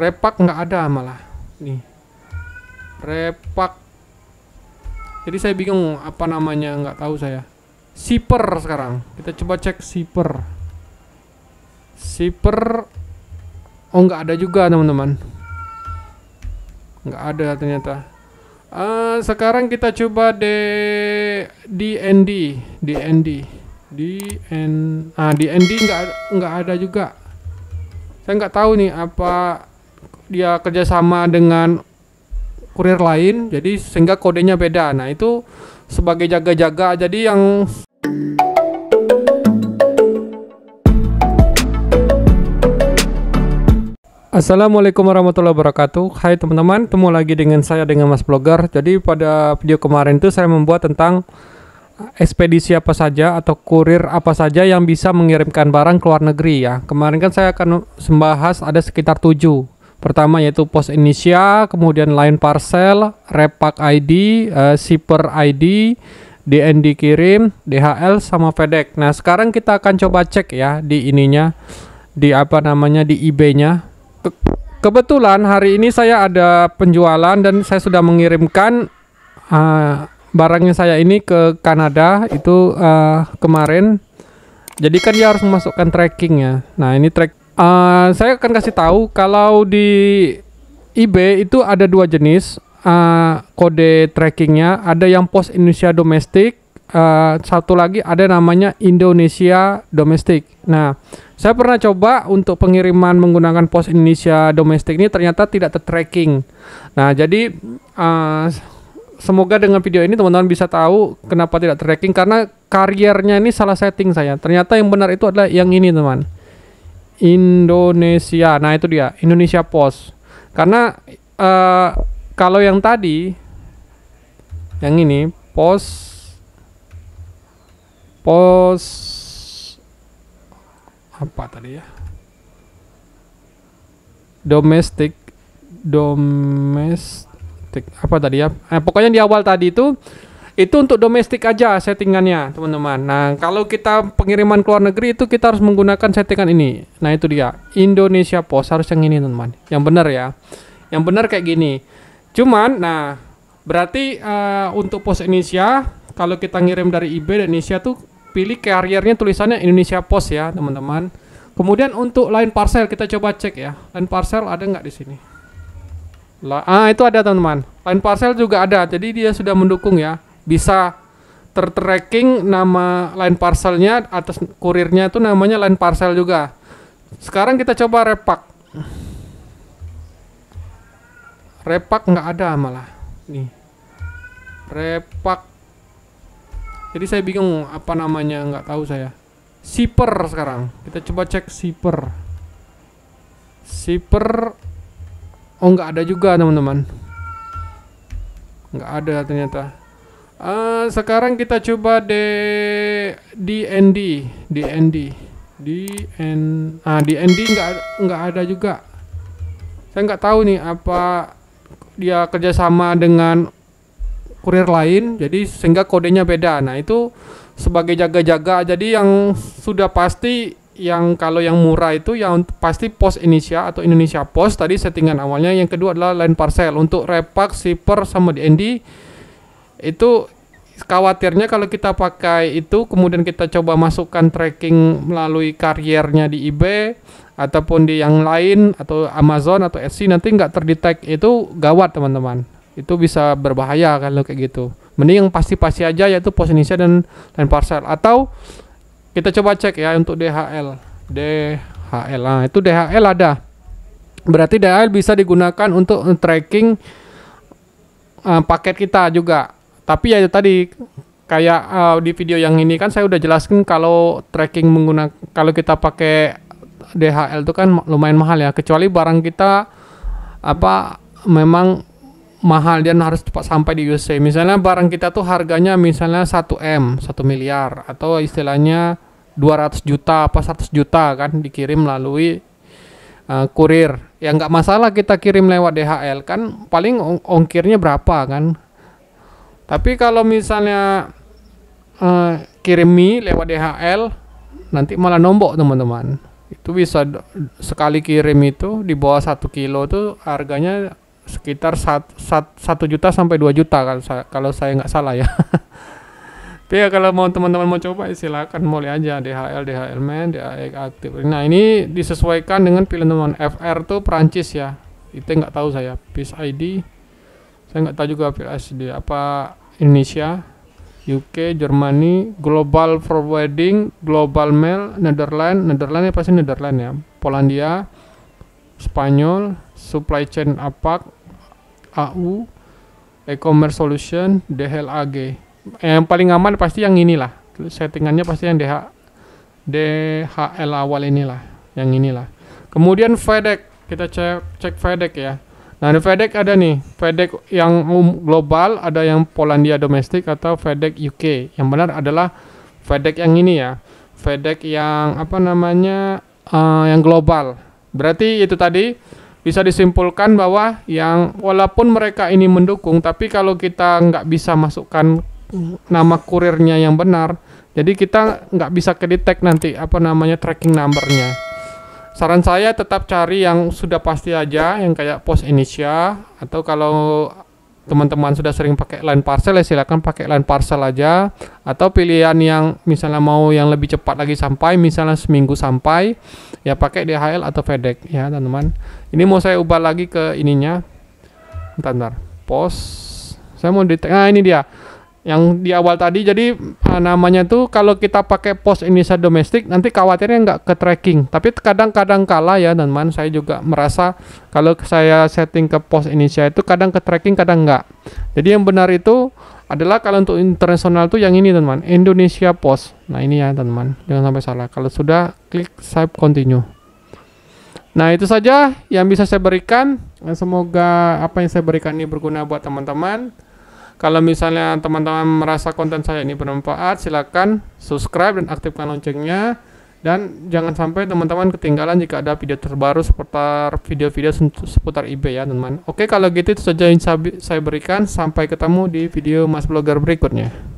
repak nggak ada malah nih repak jadi saya bingung apa namanya nggak tahu saya siper sekarang kita coba cek siper siper oh nggak ada juga teman-teman nggak ada ternyata uh, sekarang kita coba d dnd dnd dn ah dnd nggak nggak ada juga saya nggak tahu nih apa dia kerjasama dengan kurir lain, jadi sehingga kodenya beda. Nah itu sebagai jaga-jaga. Jadi yang Assalamualaikum warahmatullahi wabarakatuh Hai teman-teman, temu lagi dengan saya dengan Mas Blogger Jadi pada video kemarin itu saya membuat tentang ekspedisi apa saja atau kurir apa saja yang bisa mengirimkan barang ke luar negeri ya Kemarin kan saya akan membahas ada sekitar 7 Pertama yaitu pos inisial kemudian line parcel, repack ID, uh, eh, shipper ID, DND kirim DHL sama FedEx. Nah, sekarang kita akan coba cek ya di ininya di apa namanya di eBay-nya. Ke kebetulan hari ini saya ada penjualan dan saya sudah mengirimkan uh, barangnya saya ini ke Kanada itu uh, kemarin. Jadi kan dia harus memasukkan tracking ya. Nah, ini track Uh, saya akan kasih tahu kalau di eBay itu ada dua jenis uh, kode trackingnya. Ada yang pos Indonesia domestik, uh, satu lagi ada namanya Indonesia domestik. Nah, saya pernah coba untuk pengiriman menggunakan pos Indonesia domestik ini ternyata tidak tertracking. Nah, jadi uh, semoga dengan video ini teman-teman bisa tahu kenapa tidak tracking karena kariernya ini salah setting saya. Ternyata yang benar itu adalah yang ini, teman. Indonesia. Nah, itu dia, Indonesia Pos, Karena uh, kalau yang tadi yang ini pos pos apa tadi ya? Domestik domestik apa tadi ya? Eh, pokoknya di awal tadi itu itu untuk domestik aja settingannya, teman-teman. Nah, kalau kita pengiriman ke luar negeri itu kita harus menggunakan settingan ini. Nah, itu dia. Indonesia Pos harus yang ini, teman-teman. Yang benar ya. Yang benar kayak gini. Cuman nah, berarti uh, untuk Pos Indonesia kalau kita ngirim dari eBay dan Indonesia tuh pilih carriernya tulisannya Indonesia Pos ya, teman-teman. Kemudian untuk lain parcel kita coba cek ya. Lain parcel ada nggak di sini? Lah, ah itu ada teman-teman. Lain parcel juga ada. Jadi dia sudah mendukung ya bisa tertracking nama line parcelnya atas kurirnya itu namanya line parcel juga. Sekarang kita coba repak. Repak nggak ada malah. Nih. Repak. Jadi saya bingung apa namanya, nggak tahu saya. Siper sekarang. Kita coba cek siper. Siper Oh nggak ada juga teman-teman. Nggak ada ternyata Uh, sekarang kita coba di DND, DND, N ah DND nggak nggak ada juga. Saya nggak tahu nih apa dia kerjasama dengan kurir lain, jadi sehingga kodenya beda. Nah itu sebagai jaga-jaga. Jadi yang sudah pasti yang kalau yang murah itu yang pasti pos Indonesia atau Indonesia Pos tadi settingan awalnya. Yang kedua adalah line parcel untuk repack shipper sama DND itu khawatirnya kalau kita pakai itu kemudian kita coba masukkan tracking melalui kariernya di eBay ataupun di yang lain atau Amazon atau Etsy nanti nggak terdetek itu gawat teman-teman itu bisa berbahaya kalau kayak gitu mending yang pasti-pasti aja yaitu pos Indonesia dan dan parcel atau kita coba cek ya untuk DHL DHL nah itu DHL ada berarti DHL bisa digunakan untuk tracking uh, paket kita juga tapi ya tadi kayak uh, di video yang ini kan saya udah jelaskan kalau tracking menggunakan kalau kita pakai DHL itu kan lumayan mahal ya kecuali barang kita apa memang mahal dan harus cepat sampai di USA. Misalnya barang kita tuh harganya misalnya 1M, 1 miliar atau istilahnya 200 juta apa 100 juta kan dikirim melalui uh, eh, kurir. Ya nggak masalah kita kirim lewat DHL kan paling ong ongkirnya berapa kan tapi kalau misalnya uh, kirim mie lewat DHL, nanti malah nombok teman-teman. Itu bisa sekali kirim itu di bawah satu kilo itu harganya sekitar satu juta sampai 2 juta kalau saya, kalau saya nggak salah ya. Tapi ya kalau mau teman-teman mau coba ya silakan mulai aja DHL, DHL men, DHL aktif. Nah ini disesuaikan dengan pilihan teman FR tuh Perancis ya. Itu nggak tahu saya. PIS ID saya nggak tahu juga PIS apa Indonesia, UK, Germany, Global Forwarding, Global Mail, Netherlands, Netherlands ya pasti Netherlands ya, Polandia, Spanyol, Supply Chain APAC, AU, E-commerce Solution, DHL AG. Yang paling aman pasti yang inilah, settingannya pasti yang DH, DHL awal inilah, yang inilah. Kemudian FedEx, kita cek cek FedEx ya. Nah, FedEx ada nih, FedEx yang um, global, ada yang Polandia domestik atau FedEx UK. Yang benar adalah FedEx yang ini ya. FedEx yang apa namanya? Uh, yang global. Berarti itu tadi bisa disimpulkan bahwa yang walaupun mereka ini mendukung, tapi kalau kita nggak bisa masukkan nama kurirnya yang benar, jadi kita nggak bisa kedetek nanti apa namanya tracking numbernya saran saya tetap cari yang sudah pasti aja yang kayak pos Indonesia atau kalau teman-teman sudah sering pakai line parcel ya silakan pakai line parcel aja atau pilihan yang misalnya mau yang lebih cepat lagi sampai misalnya seminggu sampai ya pakai DHL atau FedEx ya teman-teman ini mau saya ubah lagi ke ininya bentar, bentar. pos saya mau detek nah ini dia yang di awal tadi jadi namanya tuh kalau kita pakai pos Indonesia domestik nanti khawatirnya nggak ke tracking tapi kadang-kadang kalah ya dan man saya juga merasa kalau saya setting ke pos Indonesia itu kadang ke tracking kadang nggak jadi yang benar itu adalah kalau untuk internasional tuh yang ini teman Indonesia Pos. nah ini ya teman jangan sampai salah kalau sudah klik save continue nah itu saja yang bisa saya berikan semoga apa yang saya berikan ini berguna buat teman-teman kalau misalnya teman-teman merasa konten saya ini bermanfaat, silakan subscribe dan aktifkan loncengnya. Dan jangan sampai teman-teman ketinggalan jika ada video terbaru seputar video-video seputar eBay ya teman. Oke kalau gitu itu saja yang saya berikan. Sampai ketemu di video Mas Blogger berikutnya.